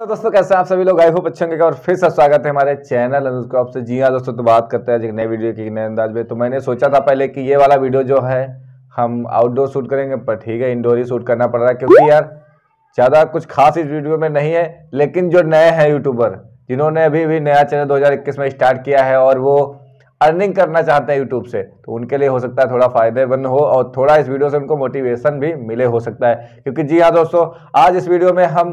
तो दोस्तों कैसे आप सभी लोग आई होप अच्छे होंगे और फिर से स्वागत है हमारे चैनल अनुष्का आपसे जी हाँ दोस्तों तो बात करते हैं आज एक नए वीडियो की नए अंदाज में तो मैंने सोचा था पहले कि ये वाला वीडियो जो है हम आउटडोर शूट करेंगे पर ठीक है इंडोर ही शूट करना पड़ रहा है क्योंकि यार ज़्यादा कुछ खास इस वीडियो में नहीं है लेकिन जो नए हैं यूट्यूबर जिन्होंने अभी भी नया चैनल दो में स्टार्ट किया है और वो अर्निंग करना चाहते हैं यूट्यूब से तो उनके लिए हो सकता है थोड़ा फायदेमंद हो और थोड़ा इस वीडियो से उनको मोटिवेशन भी मिले हो सकता है क्योंकि जी हाँ दोस्तों आज इस वीडियो में हम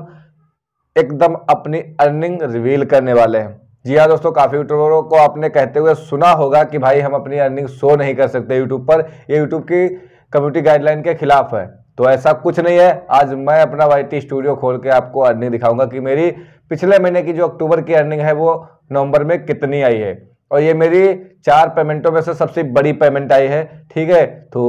एकदम अपनी अर्निंग रिवील करने वाले हैं जी हाँ दोस्तों काफ़ी यूट्यूबरों को आपने कहते हुए सुना होगा कि भाई हम अपनी अर्निंग शो नहीं कर सकते यूट्यूब पर ये यूट्यूब की कम्युनिटी गाइडलाइन के खिलाफ है तो ऐसा कुछ नहीं है आज मैं अपना वाई स्टूडियो खोल के आपको अर्निंग दिखाऊंगा कि मेरी पिछले महीने की जो अक्टूबर की अर्निंग है वो नवंबर में कितनी आई है और ये मेरी चार पेमेंटों में से सबसे बड़ी पेमेंट आई है ठीक है तो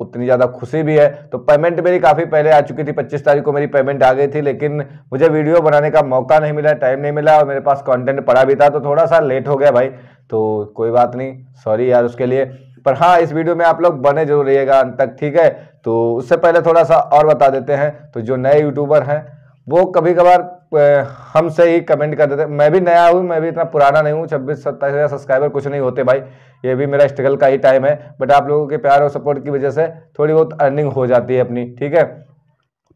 उतनी ज़्यादा खुशी भी है तो पेमेंट मेरी काफ़ी पहले आ चुकी थी 25 तारीख को मेरी पेमेंट आ गई थी लेकिन मुझे वीडियो बनाने का मौका नहीं मिला टाइम नहीं मिला और मेरे पास कंटेंट पड़ा भी था तो थोड़ा सा लेट हो गया भाई तो कोई बात नहीं सॉरी यार उसके लिए पर हाँ इस वीडियो में आप लोग बने जरूर रहिएगा अंत तक ठीक है तो उससे पहले थोड़ा सा और बता देते हैं तो जो नए यूट्यूबर हैं वो कभी कभार हमसे ही कमेंट कर देते मैं भी नया हूँ मैं भी इतना पुराना नहीं हूँ छब्बीस सत्ताईस हज़ार सब्सक्राइबर कुछ नहीं होते भाई ये भी मेरा स्ट्रगल का ही टाइम है बट आप लोगों के प्यार और सपोर्ट की वजह से थोड़ी बहुत अर्निंग हो जाती है अपनी ठीक है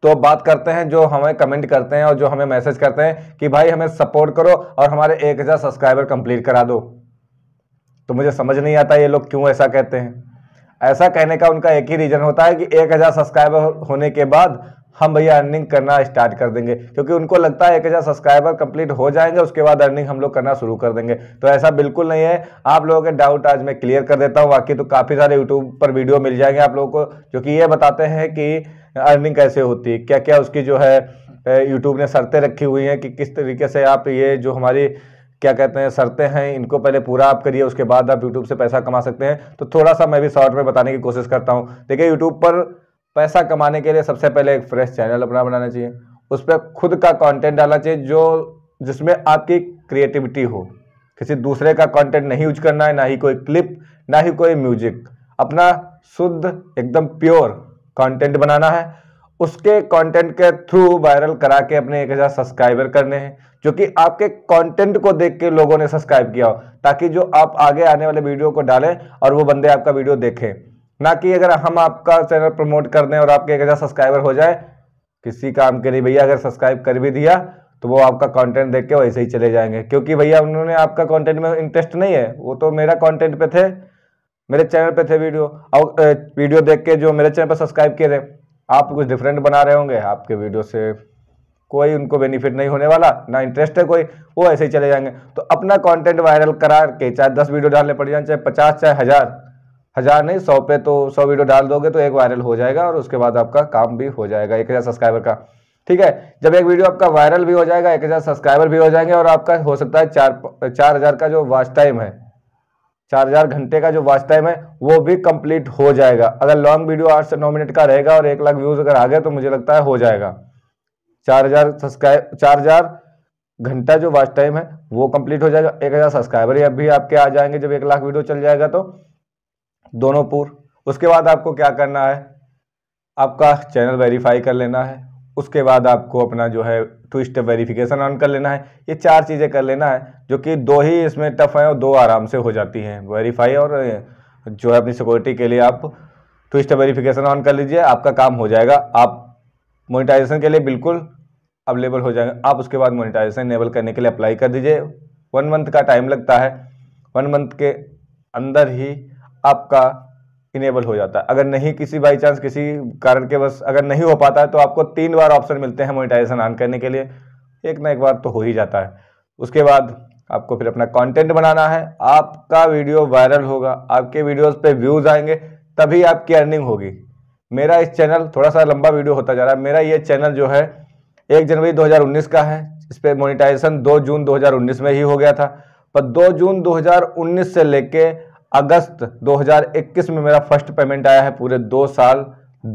तो बात करते हैं जो हमें कमेंट करते हैं और जो हमें मैसेज करते हैं कि भाई हमें सपोर्ट करो और हमारे एक हज़ार सब्सक्राइबर कंप्लीट करा दो तो मुझे समझ नहीं आता ये लोग क्यों ऐसा कहते हैं ऐसा कहने का उनका एक ही रीज़न होता है कि एक हज़ार सब्सक्राइबर होने के बाद हम भैया अर्निंग करना स्टार्ट कर देंगे क्योंकि उनको लगता है एक हज़ार सब्सक्राइबर कंप्लीट हो जाएंगे उसके बाद अर्निंग हम लोग करना शुरू कर देंगे तो ऐसा बिल्कुल नहीं है आप लोगों के डाउट आज मैं क्लियर कर देता हूं बाकी तो काफ़ी सारे यूट्यूब पर वीडियो मिल जाएंगे आप लोगों को जो कि ये बताते हैं कि अर्निंग कैसे होती है क्या क्या उसकी जो है यूट्यूब ने शर्तें रखी हुई हैं कि किस तरीके से आप ये जो हमारी क्या कहते हैं शर्तें हैं इनको पहले पूरा आप करिए उसके बाद आप यूट्यूब से पैसा कमा सकते हैं तो थोड़ा सा मैं भी शॉर्ट में बताने की कोशिश करता हूँ देखिए यूट्यूब पर पैसा कमाने के लिए सबसे पहले एक फ्रेश चैनल अपना बनाना चाहिए उस पर खुद का कंटेंट डालना चाहिए जो जिसमें आपकी क्रिएटिविटी हो किसी दूसरे का कंटेंट नहीं यूज करना है ना ही कोई क्लिप ना ही कोई म्यूजिक अपना शुद्ध एकदम प्योर कंटेंट बनाना है उसके कंटेंट के थ्रू वायरल करा के अपने एक हज़ार सब्सक्राइबर करने हैं जो कि आपके कंटेंट को देख के लोगों ने सब्सक्राइब किया हो ताकि जो आप आगे आने वाले वीडियो को डालें और वो बंदे आपका वीडियो देखें ना कि अगर हम आपका चैनल प्रमोट कर दें और आपके एक हज़ार सब्सक्राइबर हो जाए किसी काम के लिए भैया अगर सब्सक्राइब कर भी दिया तो वो आपका कंटेंट देख के वैसे ही चले जाएंगे क्योंकि भैया उन्होंने आपका कंटेंट में इंटरेस्ट नहीं है वो तो मेरा कंटेंट पे थे मेरे चैनल पे थे वीडियो और वीडियो देख के जो मेरे चैनल पर सब्सक्राइब किए थे आप कुछ डिफरेंट बना रहे होंगे आपके वीडियो से कोई उनको बेनिफिट नहीं होने वाला ना इंटरेस्ट है कोई वो ऐसे ही चले जाएंगे तो अपना कॉन्टेंट वायरल करा के चाहे दस वीडियो डालने पड़ जाए चाहे पचास चाहे हज़ार हज़ार नहीं सौ पे तो सौ वीडियो डाल दोगे तो एक वायरल हो जाएगा और उसके बाद आपका काम भी हो जाएगा एक हज़ार सब्सक्राइबर का ठीक है जब एक वीडियो आपका वायरल भी हो जाएगा एक हज़ार सब्सक्राइबर भी हो जाएंगे और आपका हो सकता है चार चार हज़ार का जो वॉच टाइम है चार हज़ार घंटे का जो वॉच टाइम है वो भी कंप्लीट हो जाएगा अगर लॉन्ग वीडियो आठ से नौ मिनट का रहेगा और एक लाख व्यूज़ अगर आ गया तो मुझे लगता है हो जाएगा चार हज़ार सब्सक्राइब चार हज़ार घंटा जो वॉच टाइम है वो कंप्लीट हो जाएगा एक हज़ार सब्सक्राइबर अभी आपके आ जाएंगे जब एक लाख वीडियो चल जाएगा तो दोनों पूर उसके बाद आपको क्या करना है आपका चैनल वेरीफाई कर लेना है उसके बाद आपको अपना जो है टू स्टेप वेरीफिकेशन ऑन कर लेना है ये चार चीज़ें कर लेना है जो कि दो ही इसमें टफ हैं और दो आराम से हो जाती हैं वेरीफाई और जो है अपनी सिक्योरिटी के लिए आप टू स्टेप वेरीफिकेशन ऑन कर लीजिए आपका काम हो जाएगा आप मोनिटाइजेशन के लिए बिल्कुल अवेलेबल हो जाएगा आप उसके बाद मोनिटाइजेशन इनेबल करने के लिए अप्लाई कर दीजिए वन मंथ का टाइम लगता है वन मंथ के अंदर ही आपका इनेबल हो जाता है अगर नहीं किसी बाई चांस किसी कारण के बस अगर नहीं हो पाता है तो आपको तीन बार ऑप्शन मिलते हैं मोनिटाइजेशन ऑन करने के लिए एक ना एक बार तो हो ही जाता है उसके बाद आपको फिर अपना कंटेंट बनाना है आपका वीडियो वायरल होगा आपके वीडियोस पे व्यूज आएंगे तभी आपकी अर्निंग होगी मेरा इस चैनल थोड़ा सा लंबा वीडियो होता जा रहा है मेरा ये चैनल जो है एक जनवरी 2019 का है इस पर मोनिटाइजेशन दो जून 2019 में ही हो गया था पर दो जून 2019 से लेके अगस्त 2021 में, में मेरा फर्स्ट पेमेंट आया है पूरे दो साल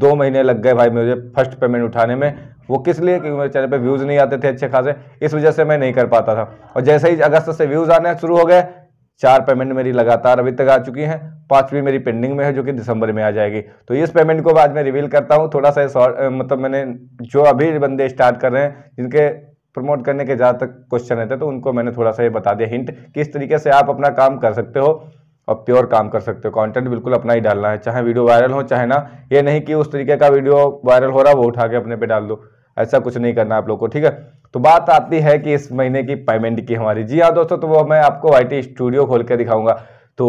दो महीने लग गए भाई मुझे फर्स्ट पेमेंट उठाने में वो किस लिए क्योंकि मेरे चैनल पे व्यूज़ नहीं आते थे अच्छे खासे इस वजह से मैं नहीं कर पाता था और जैसे ही अगस्त से व्यूज़ आने शुरू हो गए चार पेमेंट मेरी लगातार अभी तक आ चुकी हैं पांचवी मेरी पेंडिंग में है जो कि दिसंबर में आ जाएगी तो इस पेमेंट को आज मैं रिवील करता हूँ थोड़ा सा मतलब मैंने जो अभी बंदे स्टार्ट कर रहे हैं जिनके प्रमोट करने के ज़्यादातर क्वेश्चन रहते तो उनको मैंने थोड़ा सा ये बता दिया हिंट किस तरीके से आप अपना काम कर सकते हो और प्योर काम कर सकते हो कंटेंट बिल्कुल अपना ही डालना है चाहे वीडियो वायरल हो चाहे ना ये नहीं कि उस तरीके का वीडियो वायरल हो रहा वो उठा के अपने पे डाल दो ऐसा कुछ नहीं करना आप लोग को ठीक है तो बात आती है कि इस महीने की पेमेंट की हमारी जी हाँ दोस्तों तो वो मैं आपको आई स्टूडियो खोल के दिखाऊंगा तो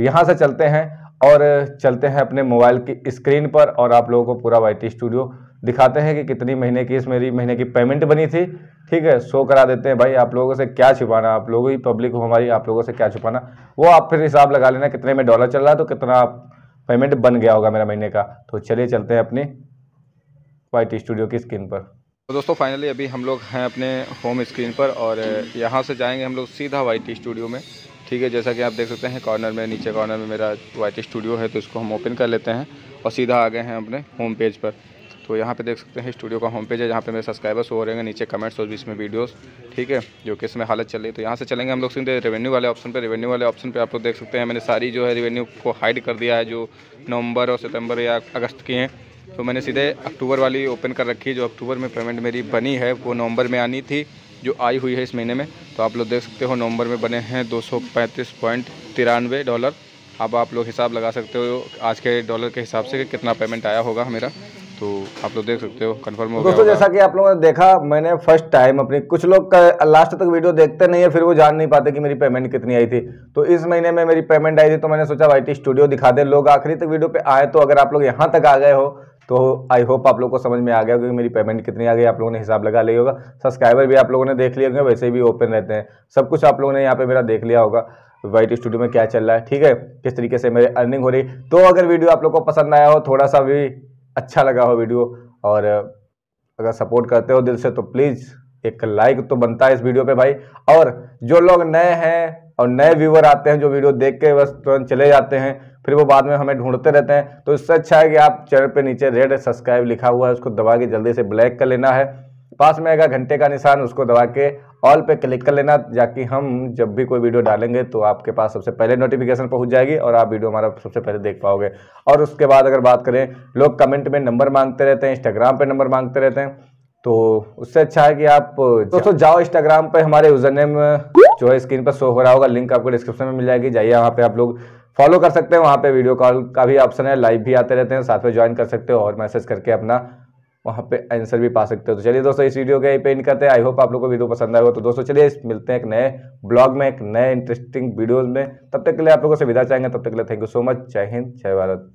यहाँ से चलते हैं और चलते हैं अपने मोबाइल की स्क्रीन पर और आप लोगों को पूरा वाई स्टूडियो दिखाते हैं कि कितनी महीने की इस मेरी महीने की पेमेंट बनी थी ठीक है शो करा देते हैं भाई आप लोगों से क्या छुपाना आप लोगों ही पब्लिक हो हमारी आप लोगों से क्या छुपाना वो आप फिर हिसाब लगा लेना कितने में डॉलर चल रहा है तो कितना पेमेंट बन गया होगा मेरा महीने का तो चलिए चलते हैं अपनी वाइट स्टूडियो की स्क्रीन पर तो दोस्तों फाइनली अभी हम लोग हैं अपने होम स्क्रीन पर और यहाँ से जाएंगे हम लोग सीधा वाइट स्टूडियो में ठीक है जैसा कि आप देख सकते हैं कॉर्नर में नीचे कॉर्नर में मेरा वाइट स्टूडियो है तो इसको हम ओपन कर लेते हैं और सीधा आ गए हैं अपने होम पेज पर तो यहाँ पे देख सकते हैं स्टूडियो का होम पेज है जहाँ पे मेरे सब्सक्राइबर्स हो रहे हैं नीचे कमेंट्स और बीच में वीडियोस ठीक है जो कि इसमें हालत चल रही है तो यहाँ से चलेंगे हम लोग सीधे रेवेन्यू वाले ऑप्शन पे रेवेन्यू वाले ऑप्शन पे आप लोग देख सकते हैं मैंने सारी जो है रेवेन्यू को हाइड कर दिया है जो नवंबर और सितंबर या अगस्त की हैं तो मैंने सीधे अक्टूबर वाली ओपन कर रखी है जो अक्टूबर में पेमेंट मेरी बनी है वो नवंबर में आनी थी जो आई हुई है इस महीने में तो आप लोग देख सकते हो नवंबर में बने हैं दो डॉलर अब आप लोग हिसाब लगा सकते हो आज के डॉलर के हिसाब से कि कितना पेमेंट आया होगा मेरा तो आप लोग देख सकते हो कंफर्म हो दोस्तों जैसा कि आप लोगों ने देखा मैंने फर्स्ट टाइम अपनी कुछ लोग लास्ट तक वीडियो देखते नहीं है फिर वो जान नहीं पाते कि मेरी पेमेंट कितनी आई थी तो इस महीने में मेरी पेमेंट आई थी तो मैंने सोचा वाई स्टूडियो दिखा दे लोग आखिरी तक वीडियो पे आए तो अगर आप लोग यहाँ तक आ गए हो तो आई होप आप लोग को समझ में आ गया क्योंकि मेरी पेमेंट कितनी आ गई आप लोगों ने हिसाब लगा लिया होगा सब्सक्राइबर भी आप लोगों ने देख लिए होंगे वैसे भी ओपन रहते हैं सब कुछ आप लोगों ने यहाँ पे मेरा देख लिया होगा वाइट स्टूडियो में क्या चल रहा है ठीक है किस तरीके से मेरी अर्निंग हो रही तो अगर वीडियो आप लोग को पसंद आया हो थोड़ा सा भी अच्छा लगा हो वीडियो और अगर सपोर्ट करते हो दिल से तो प्लीज़ एक लाइक तो बनता है इस वीडियो पे भाई और जो लोग नए हैं और नए व्यूवर आते हैं जो वीडियो देख के बस तुरंत चले जाते हैं फिर वो बाद में हमें ढूंढते रहते हैं तो इससे अच्छा है कि आप चैनल पे नीचे रेड सब्सक्राइब लिखा हुआ है उसको दबा के जल्दी से ब्लैक कर लेना है पास में आएगा घंटे का निशान उसको दबा के ऑल पे क्लिक कर लेना ताकि हम जब भी कोई वीडियो डालेंगे तो आपके पास सबसे पहले नोटिफिकेशन पहुंच जाएगी और आप वीडियो हमारा सबसे पहले देख पाओगे और उसके बाद अगर बात करें लोग कमेंट में नंबर मांगते रहते हैं इंस्टाग्राम पे नंबर मांगते रहते हैं तो उससे अच्छा है कि आप दोस्तों जाओ इंस्टाग्राम पर हमारे यूजर नेम जो है स्क्रीन पर शो हो रहा होगा लिंक आपको डिस्क्रिप्शन में मिल जाएगी जाइए वहाँ पे आप लोग फॉलो कर सकते हैं वहाँ पे वीडियो कॉल का भी ऑप्शन है लाइव भी आते रहते हैं साथ में ज्वाइन कर सकते हो और मैसेज करके अपना वहाँ पे आंसर भी पा सकते हो तो चलिए दोस्तों इस वीडियो का ही पे करते हैं आई होप आप लोग को वीडियो पसंद आएगा तो दोस्तों चलिए मिलते हैं एक नए ब्लॉग में एक नए इंटरेस्टिंग वीडियोज़ में तब तक के लिए आप लोगों से विदा चाहेंगे तब तक के लिए थैंक यू सो मच जय हिंद जय भारत